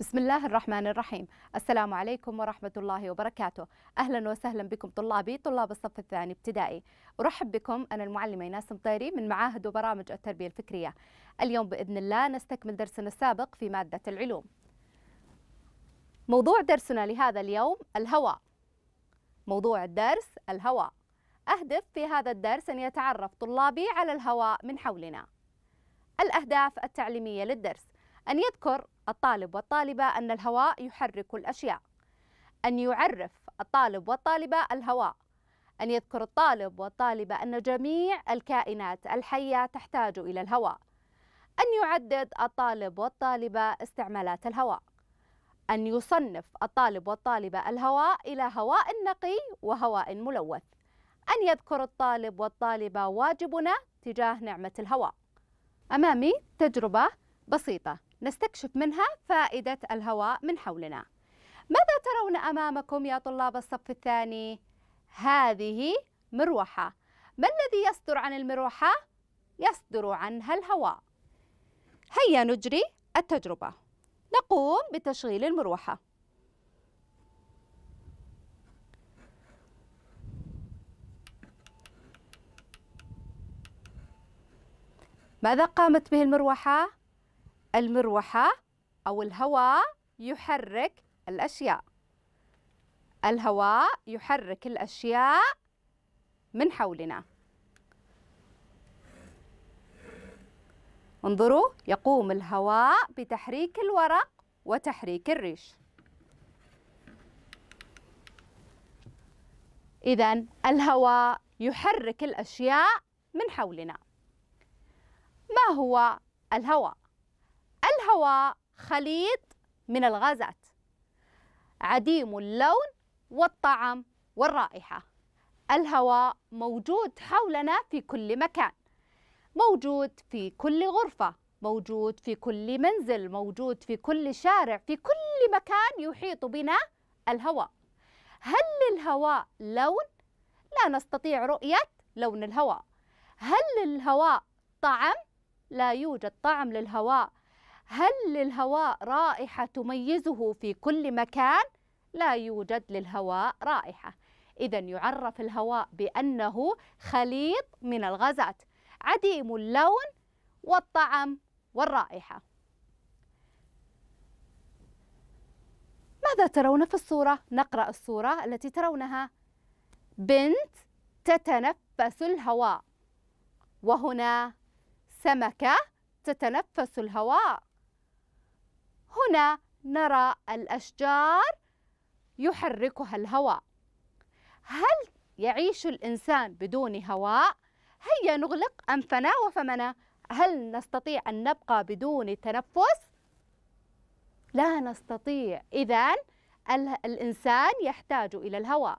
بسم الله الرحمن الرحيم السلام عليكم ورحمة الله وبركاته أهلا وسهلا بكم طلابي طلاب الصف الثاني ابتدائي أرحب بكم أنا المعلمة ناس مطيري من معاهد وبرامج التربية الفكرية اليوم بإذن الله نستكمل درسنا السابق في مادة العلوم موضوع درسنا لهذا اليوم الهواء موضوع الدرس الهواء أهدف في هذا الدرس أن يتعرف طلابي على الهواء من حولنا الأهداف التعليمية للدرس أن يذكر الطالب والطالبة أن الهواء يحرك الأشياء أن يعرف الطالب والطالبة الهواء أن يذكر الطالب والطالبة أن جميع الكائنات الحية تحتاج إلى الهواء أن يعدد الطالب والطالبة استعمالات الهواء أن يصنف الطالب والطالبة الهواء إلى هواء نقي وهواء ملوث أن يذكر الطالب والطالبة واجبنا تجاه نعمة الهواء أمامي تجربة بسيطة نستكشف منها فائدة الهواء من حولنا ماذا ترون أمامكم يا طلاب الصف الثاني؟ هذه مروحة ما الذي يصدر عن المروحة؟ يصدر عنها الهواء هيا نجري التجربة نقوم بتشغيل المروحة ماذا قامت به المروحة؟ المروحة أو الهواء يحرك الأشياء الهواء يحرك الأشياء من حولنا انظروا يقوم الهواء بتحريك الورق وتحريك الريش إذا الهواء يحرك الأشياء من حولنا ما هو الهواء؟ هو خليط من الغازات عديم اللون والطعم والرائحة الهواء موجود حولنا في كل مكان موجود في كل غرفة موجود في كل منزل موجود في كل شارع في كل مكان يحيط بنا الهواء هل للهواء لون؟ لا نستطيع رؤية لون الهواء هل للهواء طعم؟ لا يوجد طعم للهواء هل للهواء رائحة تميزه في كل مكان؟ لا يوجد للهواء رائحة إذا يعرف الهواء بأنه خليط من الغازات عديم اللون والطعم والرائحة ماذا ترون في الصورة؟ نقرأ الصورة التي ترونها بنت تتنفس الهواء وهنا سمكة تتنفس الهواء هنا نرى الأشجار يحركها الهواء هل يعيش الإنسان بدون هواء؟ هيا نغلق أنفنا وفمنا هل نستطيع أن نبقى بدون تنفس؟ لا نستطيع إذا الإنسان يحتاج إلى الهواء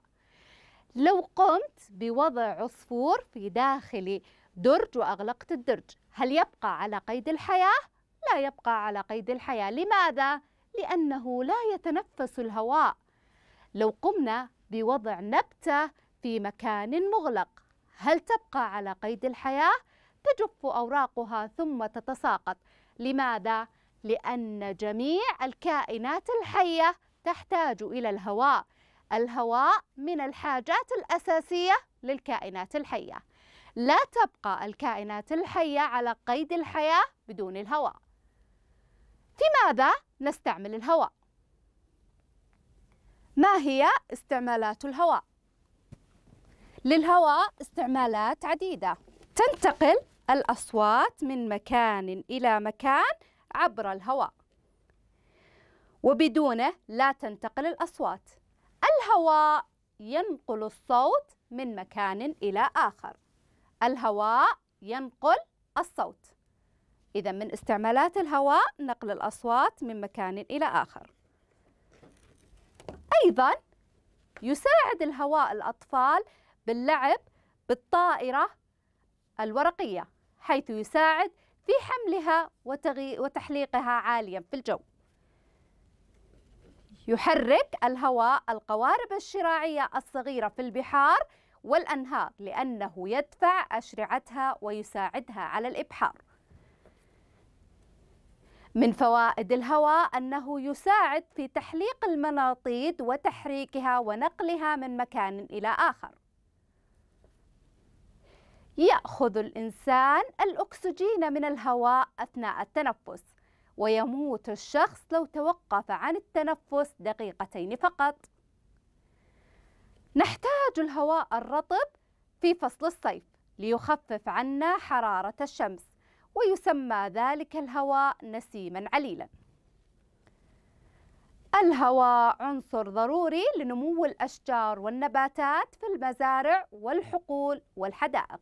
لو قمت بوضع عصفور في داخل درج وأغلقت الدرج هل يبقى على قيد الحياة؟ لا يبقى على قيد الحياة لماذا؟ لأنه لا يتنفس الهواء لو قمنا بوضع نبتة في مكان مغلق هل تبقى على قيد الحياة؟ تجف أوراقها ثم تتساقط لماذا؟ لأن جميع الكائنات الحية تحتاج إلى الهواء الهواء من الحاجات الأساسية للكائنات الحية لا تبقى الكائنات الحية على قيد الحياة بدون الهواء في ماذا نستعمل الهواء؟ ما هي استعمالات الهواء؟ للهواء استعمالات عديدة تنتقل الأصوات من مكان إلى مكان عبر الهواء وبدونه لا تنتقل الأصوات الهواء ينقل الصوت من مكان إلى آخر الهواء ينقل الصوت إذا من استعمالات الهواء نقل الأصوات من مكان إلى آخر أيضا يساعد الهواء الأطفال باللعب بالطائرة الورقية حيث يساعد في حملها وتحليقها عاليا في الجو يحرك الهواء القوارب الشراعية الصغيرة في البحار والأنهار لأنه يدفع أشرعتها ويساعدها على الإبحار من فوائد الهواء أنه يساعد في تحليق المناطيد وتحريكها ونقلها من مكان إلى آخر يأخذ الإنسان الأكسجين من الهواء أثناء التنفس ويموت الشخص لو توقف عن التنفس دقيقتين فقط نحتاج الهواء الرطب في فصل الصيف ليخفف عنا حرارة الشمس ويسمى ذلك الهواء نسيما عليلا الهواء عنصر ضروري لنمو الأشجار والنباتات في المزارع والحقول والحدائق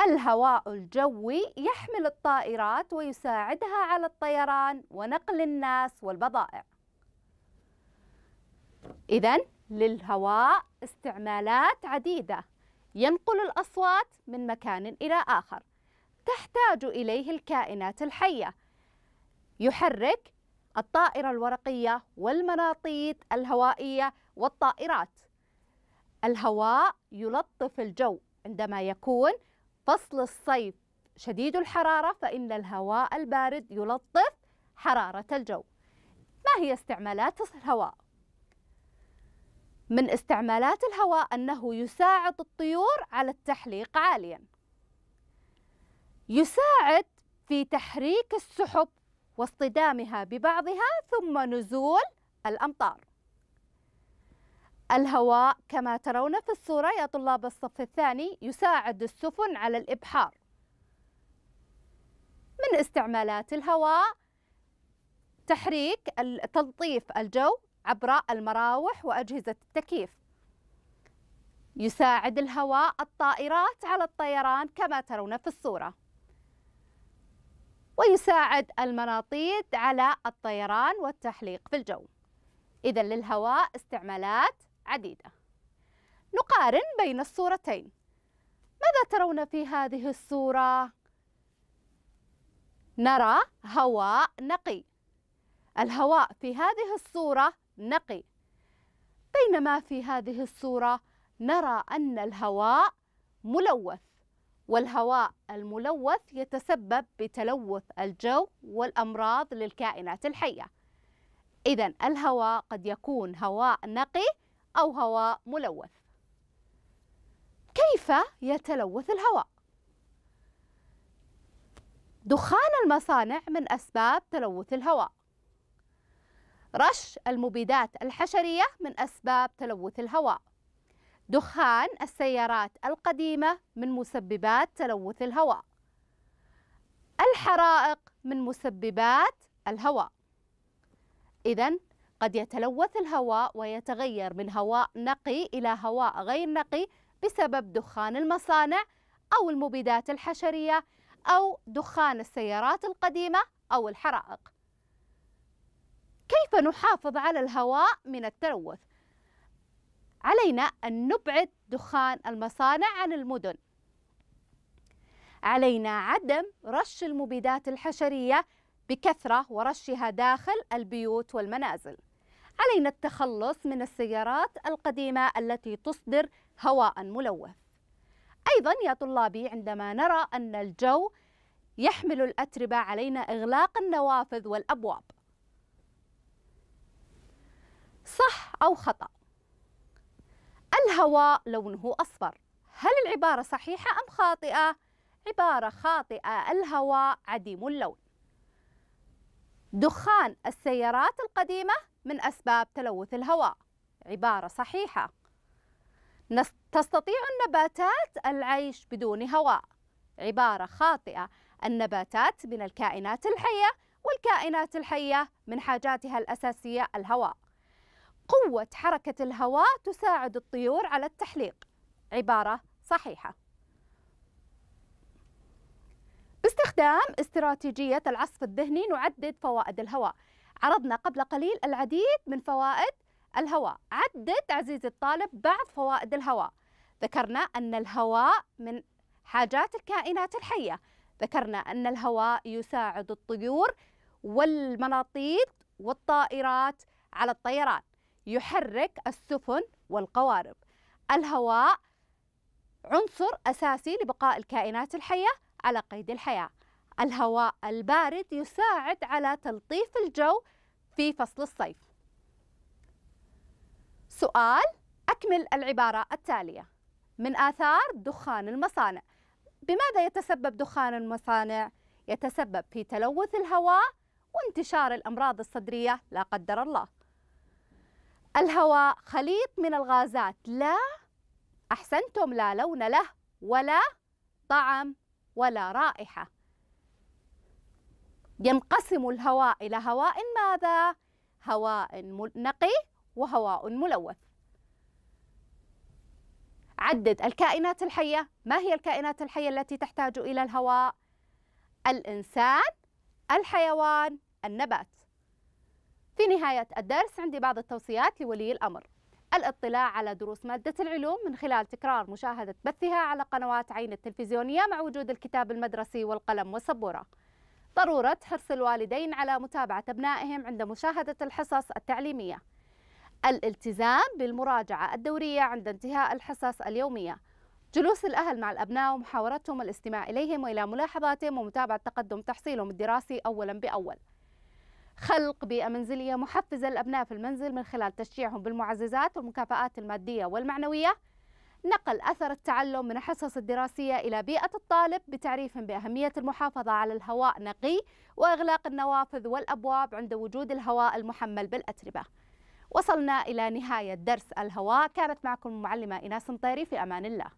الهواء الجوي يحمل الطائرات ويساعدها على الطيران ونقل الناس والبضائع إذا للهواء استعمالات عديدة ينقل الأصوات من مكان إلى آخر تحتاج إليه الكائنات الحية يحرك الطائرة الورقية والمناطيد الهوائية والطائرات الهواء يلطف الجو عندما يكون فصل الصيف شديد الحرارة فإن الهواء البارد يلطف حرارة الجو ما هي استعمالات الهواء؟ من استعمالات الهواء أنه يساعد الطيور على التحليق عالياً يساعد في تحريك السحب واصطدامها ببعضها ثم نزول الأمطار الهواء كما ترون في الصورة يا طلاب الصف الثاني يساعد السفن على الإبحار من استعمالات الهواء تحريك تلطيف الجو عبر المراوح وأجهزة التكييف يساعد الهواء الطائرات على الطيران كما ترون في الصورة ويساعد المناطيد على الطيران والتحليق في الجو إذا للهواء استعمالات عديدة نقارن بين الصورتين ماذا ترون في هذه الصورة؟ نرى هواء نقي الهواء في هذه الصورة نقي بينما في هذه الصورة نرى أن الهواء ملوث والهواء الملوث يتسبب بتلوث الجو والأمراض للكائنات الحية إذا الهواء قد يكون هواء نقي أو هواء ملوث كيف يتلوث الهواء؟ دخان المصانع من أسباب تلوث الهواء رش المبيدات الحشرية من أسباب تلوث الهواء دخان السيارات القديمة من مسببات تلوث الهواء الحرائق من مسببات الهواء إذا قد يتلوث الهواء ويتغير من هواء نقي إلى هواء غير نقي بسبب دخان المصانع أو المبيدات الحشرية أو دخان السيارات القديمة أو الحرائق كيف نحافظ على الهواء من التلوث؟ علينا أن نبعد دخان المصانع عن المدن علينا عدم رش المبيدات الحشرية بكثرة ورشها داخل البيوت والمنازل علينا التخلص من السيارات القديمة التي تصدر هواء ملوث أيضا يا طلابي عندما نرى أن الجو يحمل الأتربة علينا إغلاق النوافذ والأبواب صح أو خطأ الهواء لونه أصفر هل العبارة صحيحة أم خاطئة؟ عبارة خاطئة الهواء عديم اللون دخان السيارات القديمة من أسباب تلوث الهواء عبارة صحيحة تستطيع النباتات العيش بدون هواء عبارة خاطئة النباتات من الكائنات الحية والكائنات الحية من حاجاتها الأساسية الهواء قوة حركة الهواء تساعد الطيور على التحليق عبارة صحيحة باستخدام استراتيجية العصف الذهني نعدد فوائد الهواء عرضنا قبل قليل العديد من فوائد الهواء عدد عزيزي الطالب بعض فوائد الهواء ذكرنا أن الهواء من حاجات الكائنات الحية ذكرنا أن الهواء يساعد الطيور والمناطيد والطائرات على الطيران يحرك السفن والقوارب الهواء عنصر أساسي لبقاء الكائنات الحية على قيد الحياة الهواء البارد يساعد على تلطيف الجو في فصل الصيف سؤال أكمل العبارة التالية من آثار دخان المصانع بماذا يتسبب دخان المصانع؟ يتسبب في تلوث الهواء وانتشار الأمراض الصدرية لا قدر الله الهواء خليط من الغازات لا أحسنتم لا لون له ولا طعم ولا رائحة ينقسم الهواء إلى هواء ماذا؟ هواء نقي وهواء ملوث عدد الكائنات الحية ما هي الكائنات الحية التي تحتاج إلى الهواء؟ الإنسان الحيوان النبات في نهاية الدرس عندي بعض التوصيات لولي الأمر الاطلاع على دروس مادة العلوم من خلال تكرار مشاهدة بثها على قنوات عين التلفزيونية مع وجود الكتاب المدرسي والقلم والسبورة ضرورة حرص الوالدين على متابعة أبنائهم عند مشاهدة الحصص التعليمية الالتزام بالمراجعة الدورية عند انتهاء الحصص اليومية جلوس الأهل مع الأبناء ومحاورتهم الاستماع إليهم وإلى ملاحظاتهم ومتابعة تقدم تحصيلهم الدراسي أولا بأول خلق بيئة منزلية محفزة للأبناء في المنزل من خلال تشجيعهم بالمعززات والمكافآت المادية والمعنوية نقل أثر التعلم من الحصص الدراسية إلى بيئة الطالب بتعريفهم بأهمية المحافظة على الهواء نقي وإغلاق النوافذ والأبواب عند وجود الهواء المحمل بالأتربة وصلنا إلى نهاية درس الهواء كانت معكم المعلمة إناس مطيري في أمان الله